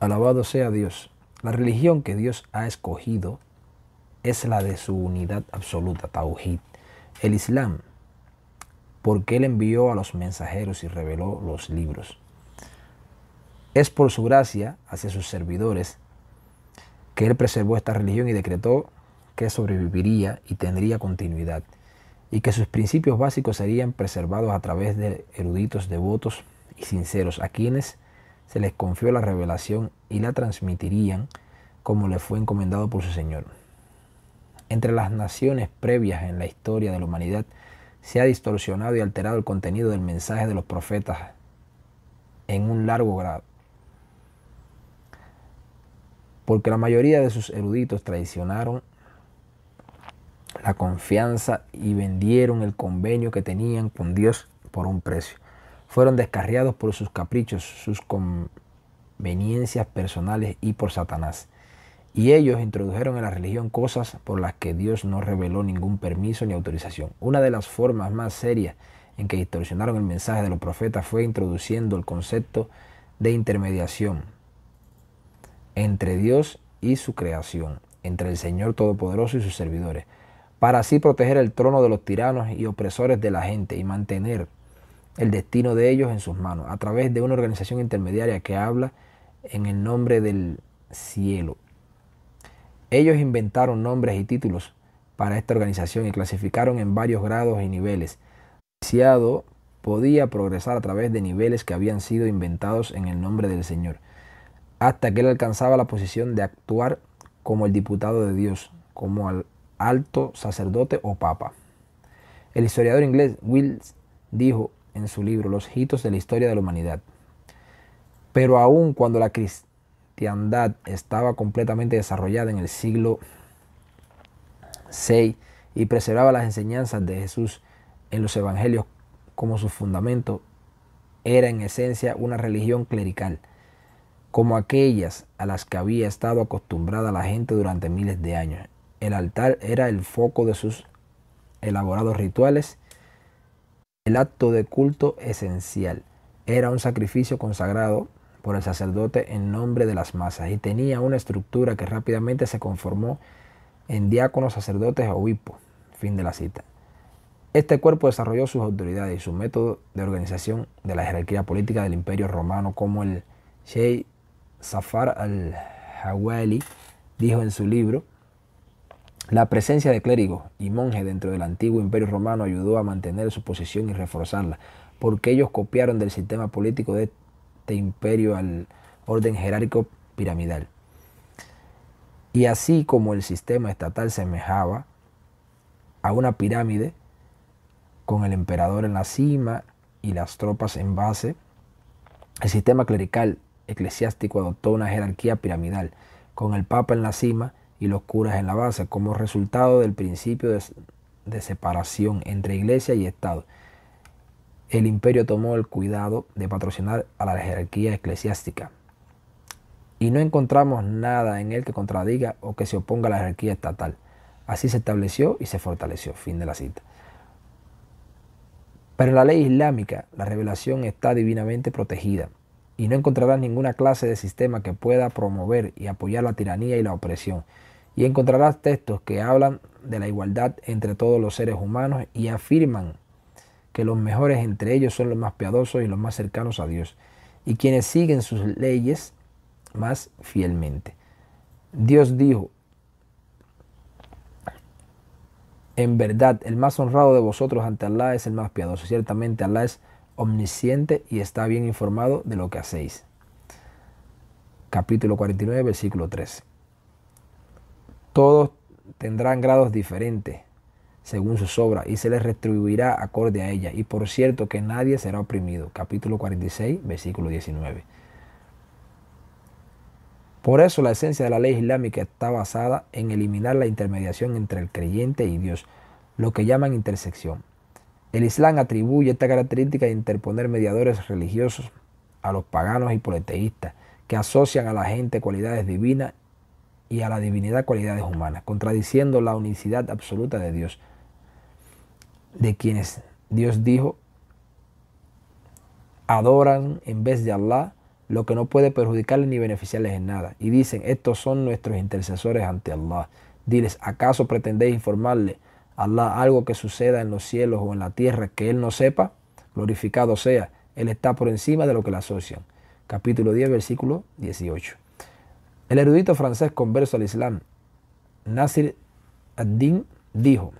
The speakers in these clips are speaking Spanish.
Alabado sea Dios. La religión que Dios ha escogido es la de su unidad absoluta, Tawhid, el Islam, porque Él envió a los mensajeros y reveló los libros. Es por su gracia hacia sus servidores que Él preservó esta religión y decretó que sobreviviría y tendría continuidad, y que sus principios básicos serían preservados a través de eruditos devotos y sinceros, a quienes se les confió la revelación y la transmitirían como le fue encomendado por su Señor. Entre las naciones previas en la historia de la humanidad se ha distorsionado y alterado el contenido del mensaje de los profetas en un largo grado, porque la mayoría de sus eruditos traicionaron la confianza y vendieron el convenio que tenían con Dios por un precio fueron descarriados por sus caprichos, sus conveniencias personales y por Satanás. Y ellos introdujeron en la religión cosas por las que Dios no reveló ningún permiso ni autorización. Una de las formas más serias en que distorsionaron el mensaje de los profetas fue introduciendo el concepto de intermediación entre Dios y su creación, entre el Señor Todopoderoso y sus servidores, para así proteger el trono de los tiranos y opresores de la gente y mantener el destino de ellos en sus manos, a través de una organización intermediaria que habla en el nombre del cielo. Ellos inventaron nombres y títulos para esta organización y clasificaron en varios grados y niveles. deseado podía progresar a través de niveles que habían sido inventados en el nombre del Señor, hasta que él alcanzaba la posición de actuar como el diputado de Dios, como al alto sacerdote o papa. El historiador inglés Wills dijo, en su libro Los hitos de la historia de la humanidad. Pero aun cuando la cristiandad estaba completamente desarrollada en el siglo VI y preservaba las enseñanzas de Jesús en los evangelios como su fundamento, era en esencia una religión clerical, como aquellas a las que había estado acostumbrada la gente durante miles de años. El altar era el foco de sus elaborados rituales el acto de culto esencial era un sacrificio consagrado por el sacerdote en nombre de las masas y tenía una estructura que rápidamente se conformó en diáconos, sacerdotes o e obispos. Fin de la cita. Este cuerpo desarrolló sus autoridades y su método de organización de la jerarquía política del Imperio Romano, como el Sheikh Safar al-Hawali dijo en su libro la presencia de clérigos y monjes dentro del antiguo imperio romano ayudó a mantener su posición y reforzarla, porque ellos copiaron del sistema político de este imperio al orden jerárquico piramidal. Y así como el sistema estatal semejaba a una pirámide, con el emperador en la cima y las tropas en base, el sistema clerical eclesiástico adoptó una jerarquía piramidal, con el papa en la cima y los curas en la base, como resultado del principio de, separación entre iglesia y Estado. El imperio tomó el cuidado de patrocinar a la jerarquía eclesiástica. Y no encontramos nada en él que contradiga o que se oponga a la jerarquía estatal. Así se estableció y se fortaleció. Fin de la cita. Pero en la ley islámica la revelación está divinamente protegida y no encontrarás ninguna clase de sistema que pueda promover y apoyar la tiranía y la opresión y encontrarás textos que hablan de la igualdad entre todos los seres humanos y afirman que los mejores entre ellos son los más piadosos y los más cercanos a Dios, y quienes siguen sus leyes más fielmente. Dios dijo, en verdad, el más honrado de vosotros ante Allah es el más piadoso. Ciertamente Allah es omnisciente y está bien informado de lo que hacéis. Capítulo 49, versículo 13. Todos tendrán grados diferentes según sus obras y se les restribuirá acorde a ella. Y por cierto que nadie será oprimido. Capítulo 46, versículo 19. Por eso la esencia de la ley islámica está basada en eliminar la intermediación entre el creyente y Dios, lo que llaman intersección. El Islam atribuye esta característica de interponer mediadores religiosos a los paganos y politeístas, que asocian a la gente cualidades divinas y a la divinidad cualidades humanas, contradiciendo la unicidad absoluta de Dios, de quienes Dios dijo, adoran en vez de Allah, lo que no puede perjudicarles ni beneficiarles en nada. Y dicen, estos son nuestros intercesores ante Allah. Diles, ¿acaso pretendéis informarle a Allah algo que suceda en los cielos o en la tierra que Él no sepa? Glorificado sea, Él está por encima de lo que le asocian. Capítulo 10, versículo 18. El erudito francés converso al Islam, Nasir ad-Din, dijo,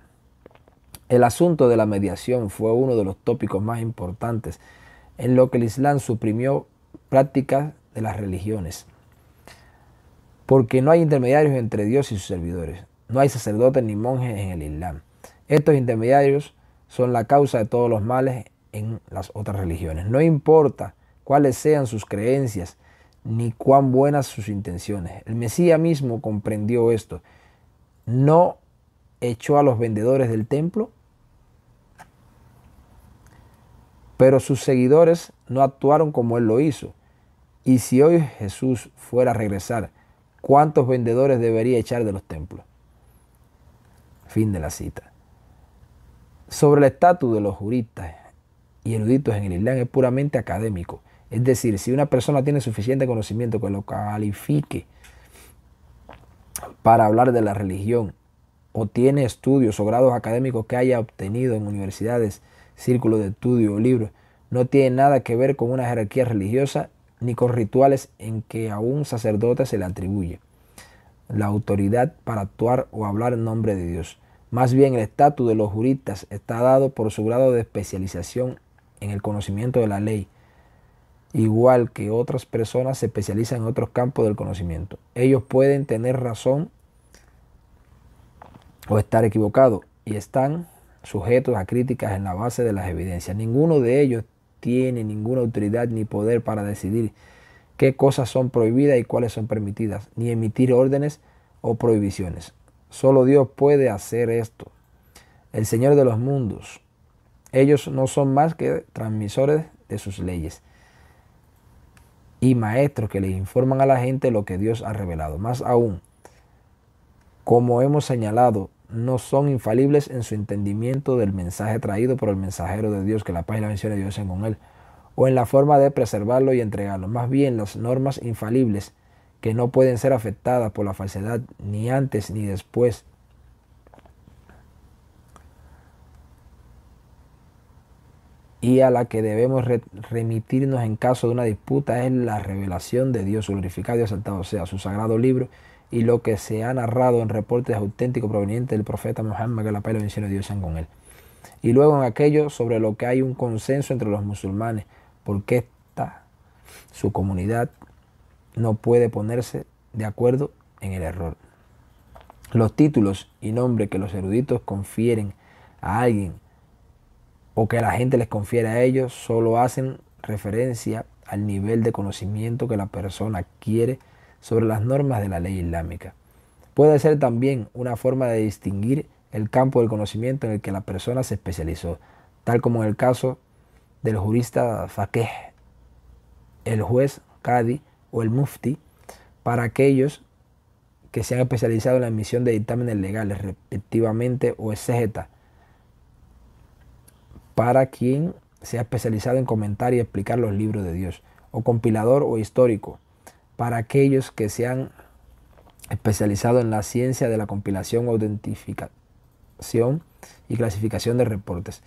el asunto de la mediación fue uno de los tópicos más importantes en lo que el Islam suprimió prácticas de las religiones, porque no hay intermediarios entre Dios y sus servidores, no hay sacerdotes ni monjes en el Islam. Estos intermediarios son la causa de todos los males en las otras religiones. No importa cuáles sean sus creencias, ni cuán buenas sus intenciones. El Mesías mismo comprendió esto. No echó a los vendedores del templo, pero sus seguidores no actuaron como él lo hizo. Y si hoy Jesús fuera a regresar, ¿cuántos vendedores debería echar de los templos? Fin de la cita. Sobre el estatus de los juristas y eruditos en el Islam es puramente académico es decir, si una persona tiene suficiente conocimiento que lo califique para hablar de la religión, o tiene estudios o grados académicos que haya obtenido en universidades, círculos de estudio o libros, no tiene nada que ver con una jerarquía religiosa ni con rituales en que a un sacerdote se le atribuye la autoridad para actuar o hablar en nombre de Dios. Más bien el estatus de los juristas está dado por su grado de especialización en el conocimiento de la ley, igual que otras personas, se especializan en otros campos del conocimiento. Ellos pueden tener razón o estar equivocados y están sujetos a críticas en la base de las evidencias. Ninguno de ellos tiene ninguna autoridad ni poder para decidir qué cosas son prohibidas y cuáles son permitidas, ni emitir órdenes o prohibiciones. Solo Dios puede hacer esto. El Señor de los mundos. Ellos no son más que transmisores de sus leyes y maestros que les informan a la gente lo que Dios ha revelado. Más aún, como hemos señalado, no son infalibles en su entendimiento del mensaje traído por el mensajero de Dios, que la paz y la bendición de Dios sean con él, o en la forma de preservarlo y entregarlo. Más bien, las normas infalibles que no pueden ser afectadas por la falsedad ni antes ni después y a la que debemos remitirnos en caso de una disputa es la revelación de Dios glorificado y o sea su sagrado libro y lo que se ha narrado en reportes auténticos provenientes del profeta Muhammad, que la paz y la Dios sean con él. Y luego en aquello sobre lo que hay un consenso entre los musulmanes, porque esta, su comunidad, no puede ponerse de acuerdo en el error. Los títulos y nombres que los eruditos confieren a alguien o que la gente les confiere a ellos solo hacen referencia al nivel de conocimiento que la persona quiere sobre las normas de la ley islámica. Puede ser también una forma de distinguir el campo del conocimiento en el que la persona se especializó, tal como en el caso del jurista faqih, el juez Qadi o el Mufti, para aquellos que se han especializado en la emisión de dictámenes legales, respectivamente, o exégeta, para quien se ha especializado en comentar y explicar los libros de Dios, o compilador o histórico, para aquellos que se han especializado en la ciencia de la compilación, autentificación y clasificación de reportes.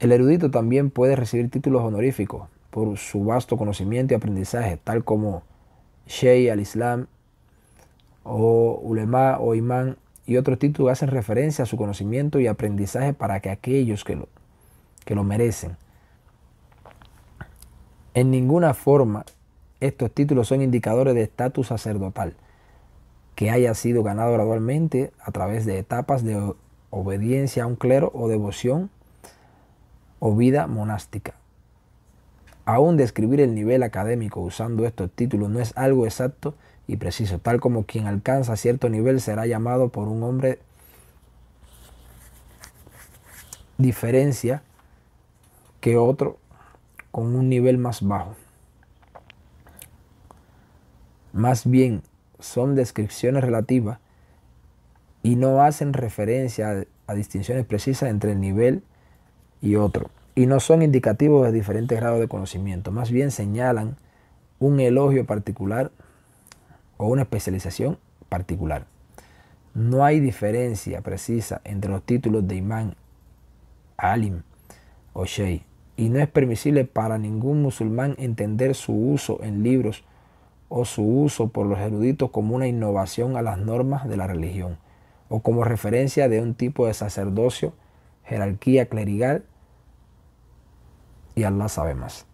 El erudito también puede recibir títulos honoríficos por su vasto conocimiento y aprendizaje, tal como Sheikh al-Islam o Ulema o Imán y otros títulos hacen referencia a su conocimiento y aprendizaje para que aquellos que lo que lo merecen. En ninguna forma estos títulos son indicadores de estatus sacerdotal que haya sido ganado gradualmente a través de etapas de obediencia a un clero o devoción o vida monástica. Aún describir el nivel académico usando estos títulos no es algo exacto y preciso, tal como quien alcanza cierto nivel será llamado por un hombre diferencia que otro con un nivel más bajo. Más bien son descripciones relativas y no hacen referencia a, distinciones precisas entre el nivel y otro. Y no son indicativos de diferentes grados de conocimiento. Más bien señalan un elogio particular o una especialización particular. No hay diferencia precisa entre los títulos de imán, alim, o y no es permisible para ningún musulmán entender su uso en libros o su uso por los eruditos como una innovación a las normas de la religión, o como referencia de un tipo de sacerdocio, jerarquía clerical, y Allah sabe más.